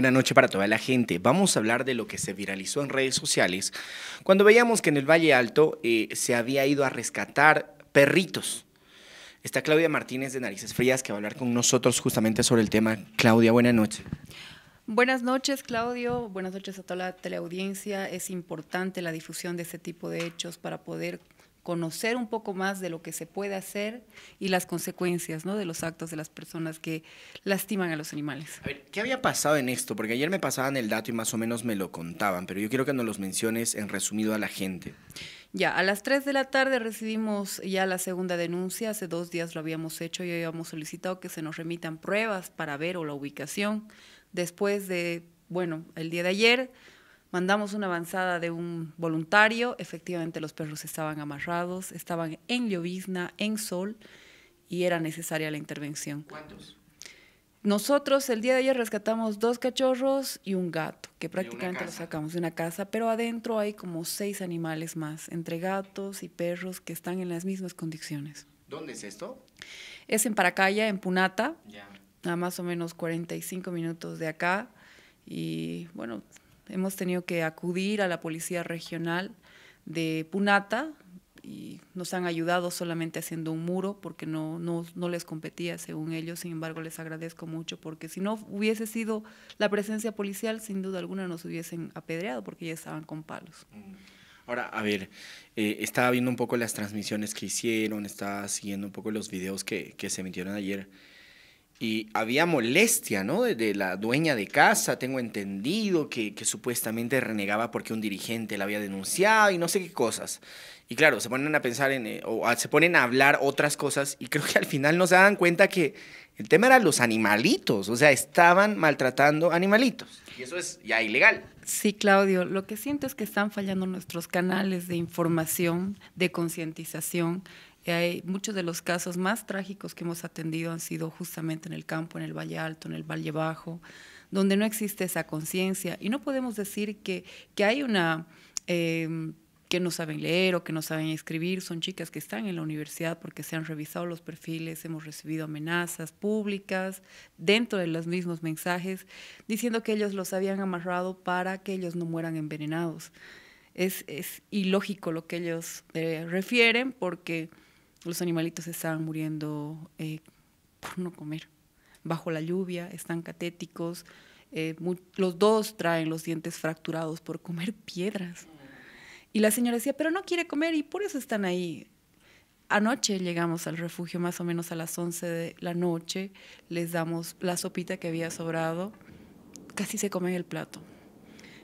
Buenas noches para toda la gente. Vamos a hablar de lo que se viralizó en redes sociales cuando veíamos que en el Valle Alto eh, se había ido a rescatar perritos. Está Claudia Martínez de Narices Frías que va a hablar con nosotros justamente sobre el tema. Claudia, buenas noches. Buenas noches, Claudio. Buenas noches a toda la teleaudiencia. Es importante la difusión de este tipo de hechos para poder conocer un poco más de lo que se puede hacer y las consecuencias ¿no? de los actos de las personas que lastiman a los animales. A ver, ¿qué había pasado en esto? Porque ayer me pasaban el dato y más o menos me lo contaban, pero yo quiero que nos los menciones en resumido a la gente. Ya, a las 3 de la tarde recibimos ya la segunda denuncia, hace dos días lo habíamos hecho y habíamos solicitado que se nos remitan pruebas para ver o la ubicación. Después de, bueno, el día de ayer Mandamos una avanzada de un voluntario, efectivamente los perros estaban amarrados, estaban en llovizna, en sol, y era necesaria la intervención. ¿Cuántos? Nosotros el día de ayer rescatamos dos cachorros y un gato, que prácticamente lo sacamos de una casa, pero adentro hay como seis animales más, entre gatos y perros que están en las mismas condiciones. ¿Dónde es esto? Es en Paracaya, en Punata, a más o menos 45 minutos de acá. Y bueno, Hemos tenido que acudir a la Policía Regional de Punata y nos han ayudado solamente haciendo un muro porque no, no, les competía según ellos, sin embargo les agradezco mucho porque si no hubiese sido la presencia policial, sin duda alguna nos hubiesen apedreado porque ya estaban con palos. Mm. Ahora, a ver, eh, estaba viendo un poco las transmisiones que hicieron, estaba siguiendo un poco los videos que, que se emitieron ayer. Y había molestia, ¿no? De, la dueña de casa, tengo entendido, que, supuestamente renegaba porque un dirigente la había denunciado y no sé qué cosas. Y claro, se ponen a pensar en, eh, o se ponen a hablar otras cosas y creo que al final no se dan cuenta que el tema era los animalitos, o sea, estaban maltratando animalitos. Y eso es ya ilegal. Sí, Claudio, lo que siento es que están fallando nuestros canales de información, de concientización hay muchos de los casos más trágicos que hemos atendido han sido justamente en el campo, en el Valle Alto, en el Valle Bajo, donde no existe esa conciencia. Y no podemos decir que, que hay una... Em, que no saben leer o que no saben escribir, son chicas que están en la universidad porque se han revisado los perfiles, hemos recibido amenazas públicas dentro de los mismos mensajes, diciendo que ellos los habían amarrado para que ellos no mueran envenenados. Es, ilógico lo que ellos eh, refieren porque los animalitos estaban muriendo eh, por no comer. Bajo la lluvia, están catéticos. Eh, los dos traen los dientes fracturados por comer piedras. Y la señora decía, pero no quiere comer y por eso están ahí. Anoche llegamos al refugio más o menos a las 11 de la noche, les damos la sopita que había sobrado, casi se comen el plato.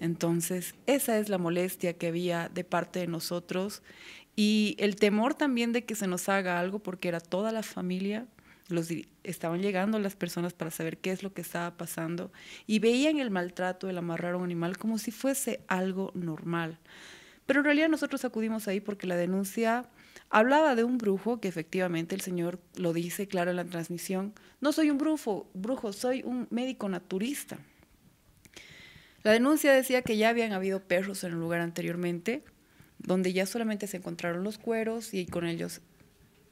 Entonces, esa es la molestia que había de parte de nosotros y el temor también de que se nos haga algo, porque era toda la familia, los, estaban llegando las personas para saber qué es lo que estaba pasando y veían el maltrato, el amarrar a un animal como si fuese algo normal. Pero en realidad nosotros acudimos ahí porque la denuncia hablaba de un brujo, que efectivamente el señor lo dice claro en la transmisión, no soy un brujo, brujo soy un médico naturista. La denuncia decía que ya habían habido perros en el lugar anteriormente, donde ya solamente se encontraron los cueros y con ellos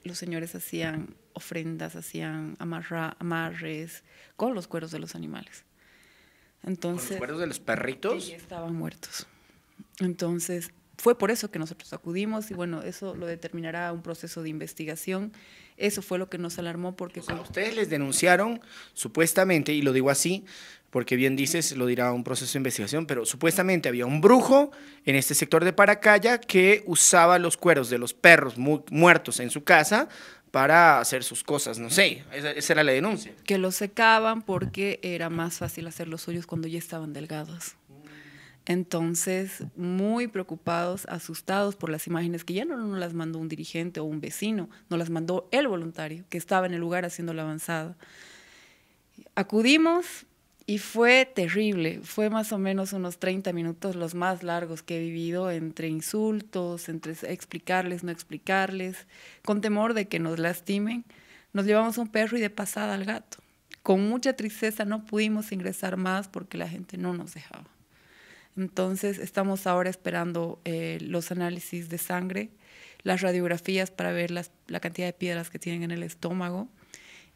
los señores hacían ofrendas, hacían amarres con los cueros de los animales. Entonces, los cueros de los perritos? estaban muertos. Entonces, fue por eso que nosotros acudimos y bueno, eso lo determinará un proceso de investigación. Eso fue lo que nos alarmó porque... ustedes les denunciaron supuestamente, y lo digo así, porque bien dices, lo dirá un proceso de investigación, pero supuestamente había un brujo en este sector de Paracaya que usaba los cueros de los perros muertos en su casa para hacer sus cosas, no sé, esa, esa, era la denuncia. Que los secaban porque era más fácil hacer los suyos cuando ya estaban delgados. Entonces, muy preocupados, asustados por las imágenes que ya no las mandó un dirigente o un vecino, no las mandó el voluntario que estaba en el lugar haciendo la avanzada. Acudimos y fue terrible, fue más o menos unos 30 minutos los más largos que he vivido entre insultos, entre explicarles, no explicarles, con temor de que nos lastimen. Nos llevamos un perro y de pasada al gato. Con mucha tristeza no pudimos ingresar más porque la gente no nos dejaba. Entonces estamos ahora esperando eh, los análisis de sangre, las radiografías para ver la cantidad de piedras que tienen en el estómago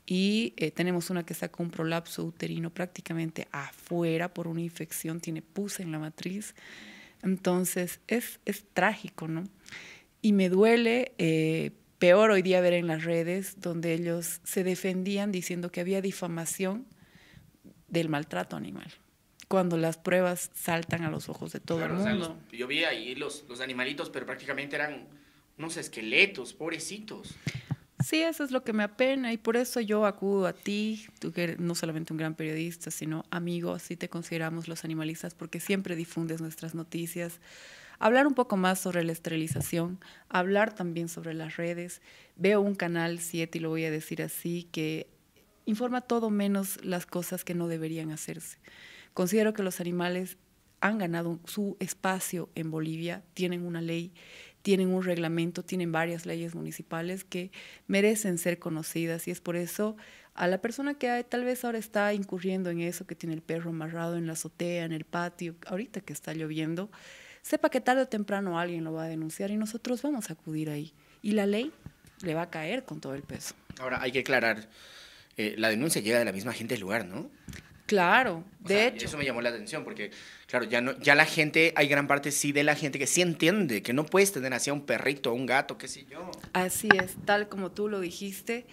y eh, tenemos una que sacó un prolapso uterino prácticamente afuera por una infección, tiene pus en la matriz. Entonces es, trágico, ¿no? Y me duele eh, peor hoy día ver en las redes donde ellos se defendían diciendo que había difamación del maltrato animal cuando las pruebas saltan a los ojos de todo el mundo. yo vi ahí los, los animalitos, pero prácticamente eran unos esqueletos, pobrecitos. Sí, eso es lo que me apena y por eso yo acudo a ti, tú que eres no solamente un gran periodista, sino amigo, así te consideramos los animalistas, porque siempre difundes nuestras noticias. Hablar un poco más sobre la esterilización, hablar también sobre las redes. Veo un canal 7, y lo voy a decir así, que informa todo menos las cosas que no deberían hacerse. Considero que los animales han ganado su espacio en Bolivia, tienen una ley, tienen un reglamento, tienen varias leyes municipales que merecen ser conocidas y es por eso a la persona que tal vez ahora está incurriendo en eso, que tiene el perro amarrado en la azotea, en el patio, ahorita que está lloviendo, sepa que tarde o temprano alguien lo va a denunciar y nosotros vamos a acudir ahí. Y la ley le va a caer con todo el peso. Ahora hay que aclarar, eh, la denuncia llega de la misma gente del lugar, ¿no? Claro, de hecho. Eso me llamó la atención porque, claro, ya, la gente, hay gran parte sí de la gente que sí entiende que no puedes tener así a un perrito, o un gato, qué sé yo. Así es, tal como tú lo dijiste,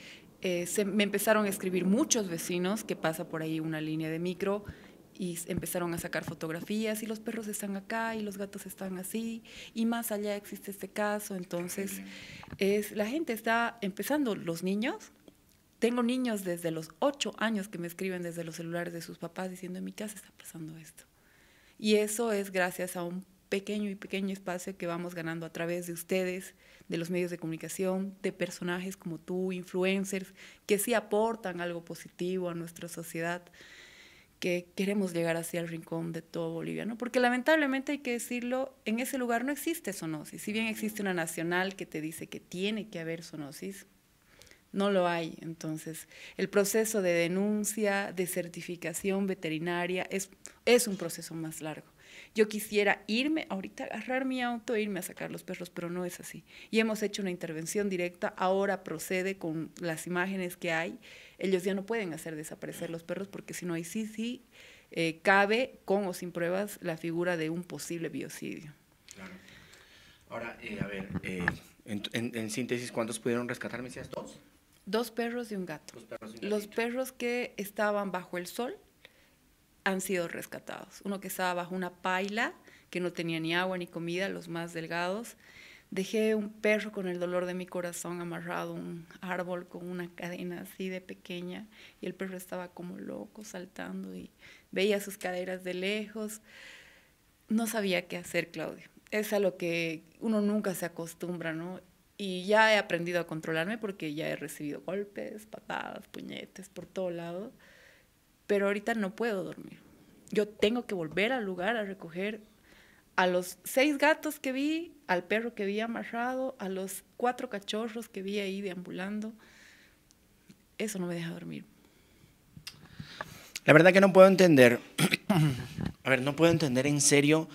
eh, me empezaron a escribir muchos vecinos que pasa por ahí una línea de micro y empezaron a sacar fotografías y los perros están acá y los gatos están así y más allá existe este caso, entonces es, la gente está empezando, los niños tengo niños desde los ocho años que me escriben desde los celulares de sus papás diciendo, en mi casa está pasando esto. Y eso es gracias a un pequeño y pequeño espacio que vamos ganando a través de ustedes, de los medios de comunicación, de personajes como tú, influencers, que sí aportan algo positivo a nuestra sociedad, que queremos llegar así al rincón de todo Bolivia, Porque lamentablemente hay que decirlo, en ese lugar no existe zoonosis, si bien existe una nacional que te dice que tiene que haber zoonosis, no lo hay. Entonces, el proceso de denuncia, de certificación veterinaria, es, es un proceso más largo. Yo quisiera irme ahorita, agarrar mi auto e irme a sacar los perros, pero no es así. Y hemos hecho una intervención directa, ahora procede con las imágenes que hay. Ellos ya no pueden hacer desaparecer los perros porque si no hay sí, sí, eh, cabe con o sin pruebas la figura de un posible biocidio. Claro. Ahora, eh, a ver, eh, en, síntesis, ¿cuántos pudieron rescatar? ¿Me decías dos? Dos perros y un gato. Los perros, que estaban bajo el sol han sido rescatados. Uno que estaba bajo una paila, que no tenía ni agua ni comida, los más delgados. Dejé un perro con el dolor de mi corazón amarrado a un árbol con una cadena así de pequeña y el perro estaba como loco saltando y veía sus caderas de lejos. No sabía qué hacer, Claudio. Es a lo que uno nunca se acostumbra, ¿no? Y ya he aprendido a controlarme porque ya he recibido golpes, patadas, puñetes por todo lado. Pero ahorita no puedo dormir. Yo tengo que volver al lugar a recoger a los seis gatos que vi, al perro que vi amarrado, a los cuatro cachorros que vi ahí deambulando. Eso no me deja dormir. La verdad que no puedo entender. a ver, no puedo entender en serio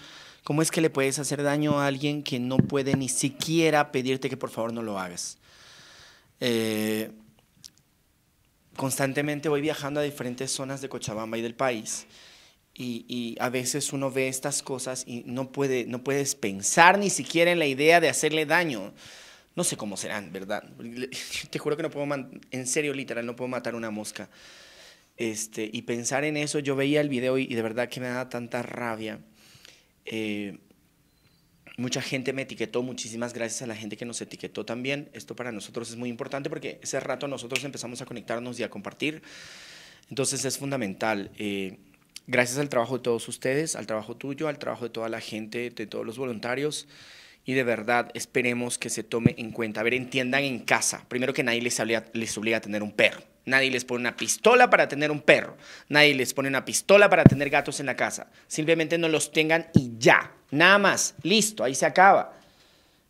¿Cómo es que le puedes hacer daño a alguien que no puede ni siquiera pedirte que por favor no lo hagas? Eh, constantemente voy viajando a diferentes zonas de Cochabamba y del país. Y, a veces uno ve estas cosas y no, puede, no puedes pensar ni siquiera en la idea de hacerle daño. No sé cómo serán, ¿verdad? Te juro que no puedo, en serio, literal, no puedo matar una mosca. Este, y pensar en eso, yo veía el video y, y de verdad que me da tanta rabia. Eh, mucha gente me etiquetó, muchísimas gracias a la gente que nos etiquetó también. Esto para nosotros es muy importante porque ese rato nosotros empezamos a conectarnos y a compartir. Entonces es fundamental. Eh, gracias al trabajo de todos ustedes, al trabajo tuyo, al trabajo de toda la gente, de todos los voluntarios. Y de verdad esperemos que se tome en cuenta. A ver, entiendan en casa. Primero que nadie les les obliga a tener un perro. Nadie les pone una pistola para tener un perro. Nadie les pone una pistola para tener gatos en la casa. Simplemente no los tengan y ya. Nada más. Listo, ahí se acaba.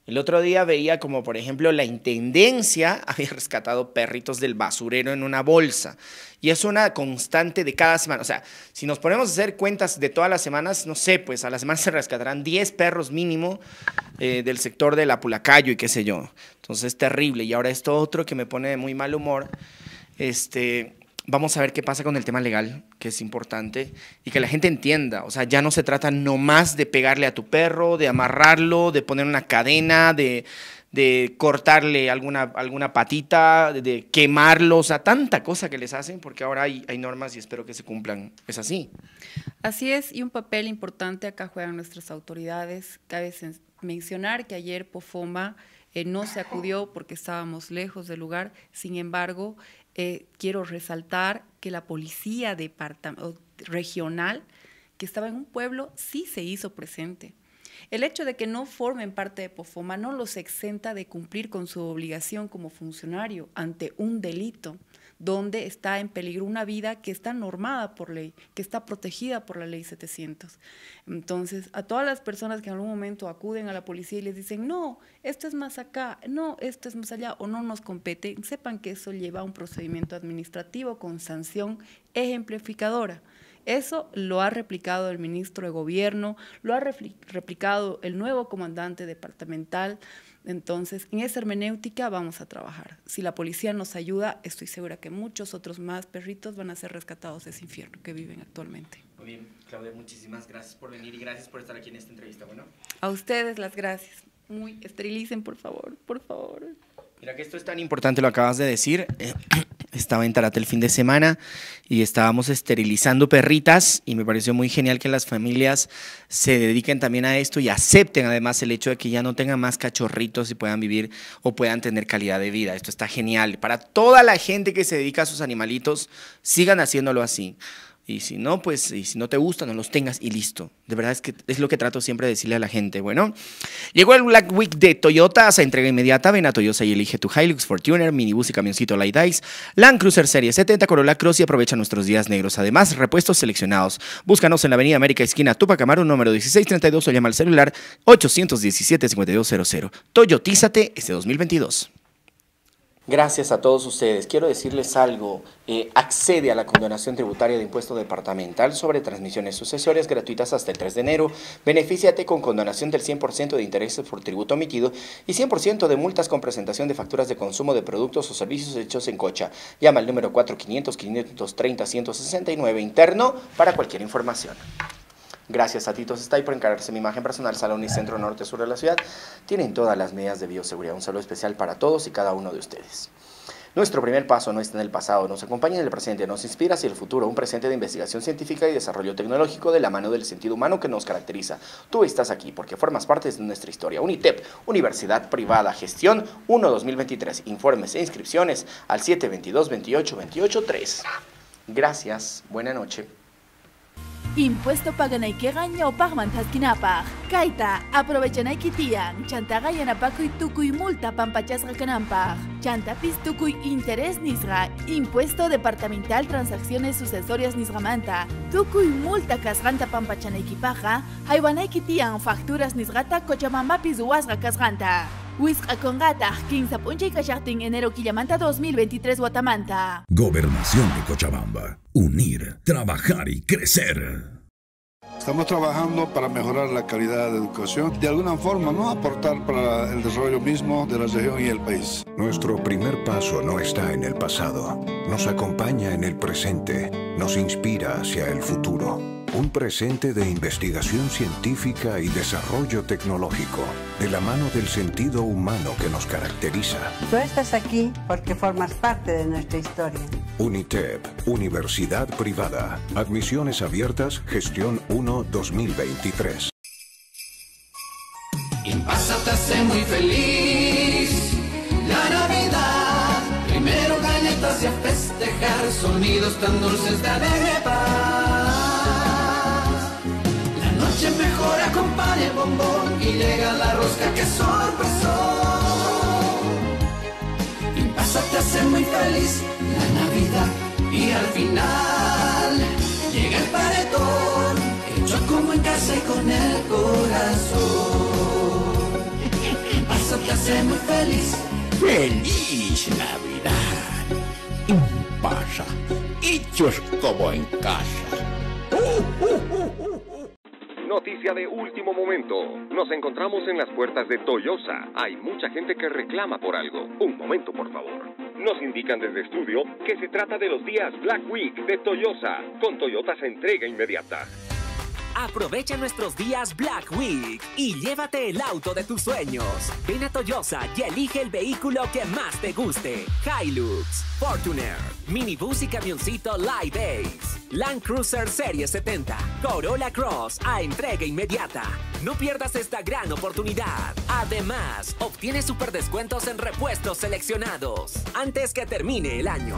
El otro día veía como, por ejemplo, la Intendencia había rescatado perritos del basurero en una bolsa. Y es una constante de cada semana. O sea, si nos ponemos a hacer cuentas de todas las semanas, no sé, pues a la semana se rescatarán 10 perros mínimo eh, del sector de la Pulacayo y qué sé yo. Entonces, terrible. Y ahora esto otro que me pone de muy mal humor este, vamos a ver qué pasa con el tema legal, que es importante, y que la gente entienda. O sea, ya no se trata nomás de pegarle a tu perro, de amarrarlo, de poner una cadena, de, cortarle alguna, alguna patita, de, quemarlo, o sea, tanta cosa que les hacen, porque ahora hay, normas y espero que se cumplan. Es así. Así es, y un papel importante acá juegan nuestras autoridades. Cabe mencionar que ayer Pofoma... Eh, no se acudió porque estábamos lejos del lugar. Sin embargo, eh, quiero resaltar que la policía regional que estaba en un pueblo sí se hizo presente. El hecho de que no formen parte de POFOMA no los exenta de cumplir con su obligación como funcionario ante un delito donde está en peligro una vida que está normada por ley, que está protegida por la ley 700. Entonces, a todas las personas que en algún momento acuden a la policía y les dicen, no, esto es más acá, no, esto es más allá, o no nos compete, sepan que eso lleva a un procedimiento administrativo con sanción ejemplificadora. Eso lo ha replicado el ministro de Gobierno, lo ha replicado el nuevo comandante departamental. Entonces, en esa hermenéutica vamos a trabajar. Si la policía nos ayuda, estoy segura que muchos otros más perritos van a ser rescatados de ese infierno que viven actualmente. Muy bien, Claudia, muchísimas gracias por venir y gracias por estar aquí en esta entrevista. Bueno. A ustedes las gracias. Muy esterilicen, por favor, por favor. Mira que esto es tan importante, lo acabas de decir. Eh, estaba en Tarata el fin de semana y estábamos esterilizando perritas y me pareció muy genial que las familias se dediquen también a esto y acepten además el hecho de que ya no tengan más cachorritos y puedan vivir o puedan tener calidad de vida. Esto está genial. Para toda la gente que se dedica a sus animalitos, sigan haciéndolo así. Y si no, pues, y si no te gusta, no los tengas y listo. De verdad es que es lo que trato siempre de decirle a la gente. Bueno, llegó el Black Week de Toyota, se entrega inmediata. Ven a Toyota y elige tu Hilux, Fortuner, minibús y camioncito Light Dice, Land Cruiser Serie 70, Corolla Cross y aprovecha nuestros días negros. Además, repuestos seleccionados. Búscanos en la Avenida América, esquina Tupac Amaru, número 1632 o llama al celular 817-5200. Toyotízate este 2022. Gracias a todos ustedes. Quiero decirles algo. Eh, accede a la condonación tributaria de impuesto departamental sobre transmisiones sucesorias gratuitas hasta el 3 de enero. Benefíciate con condonación del 100% de intereses por tributo omitido y 100% de multas con presentación de facturas de consumo de productos o servicios hechos en cocha. Llama al número 4500-530-169 interno para cualquier información. Gracias a Tito Stay por encargarse mi imagen personal, Salón y Centro Norte Sur de la ciudad. Tienen todas las medidas de bioseguridad. Un saludo especial para todos y cada uno de ustedes. Nuestro primer paso no está en el pasado, nos acompaña en el presente, nos inspira hacia el futuro, un presente de investigación científica y desarrollo tecnológico de la mano del sentido humano que nos caracteriza. Tú estás aquí porque formas parte de nuestra historia. UNITEP, Universidad Privada, Gestión 1-2023. Informes e inscripciones al 722 28 28 3. Gracias, buena noche. Impuesto pagman pagmantasquinapaj. Kaita, y tuku tucuy multa pis Chantapis tucuy interés nisra, impuesto departamental transacciones sucesorias nisramanta. Tucuy multa casranta pampachanaiquipaja, haiwanaikitian facturas nisrata cochamamapis uasra casranta. Huizca Congata, 15 y enero Quillamanta 2023, Guatamanta. Gobernación de Cochabamba. Unir, trabajar y crecer. Estamos trabajando para mejorar la calidad de educación, de alguna forma, ¿no? Aportar para el desarrollo mismo de la región y el país. Nuestro primer paso no está en el pasado, nos acompaña en el presente, nos inspira hacia el futuro un presente de investigación científica y desarrollo tecnológico, de la mano del sentido humano que nos caracteriza. Tú estás aquí porque formas parte de nuestra historia. UNITEP, Universidad Privada. Admisiones abiertas, gestión 1-2023. En muy feliz la Navidad. Primero galletas y a festejar sonidos tan dulces de bombón y llega la rosca que sorpresó. Y pasa que hace muy feliz la Navidad y al final llega el paredón, hecho como en casa y con el corazón. Pasa que hace muy feliz. ¡Feliz Navidad! Y pasa, hechos como en casa. Uh, uh. Noticia de último momento. Nos encontramos en las puertas de Toyosa. Hay mucha gente que reclama por algo. Un momento, por favor. Nos indican desde estudio que se trata de los días Black Week de Toyosa. Con Toyota se entrega inmediata. Aprovecha nuestros días Black Week y llévate el auto de tus sueños. Ven a Toyosa y elige el vehículo que más te guste. Hilux, Fortuner, minibus y camioncito Live Ace, Land Cruiser Serie 70, Corolla Cross a entrega inmediata. No pierdas esta gran oportunidad. Además, obtienes super descuentos en repuestos seleccionados antes que termine el año.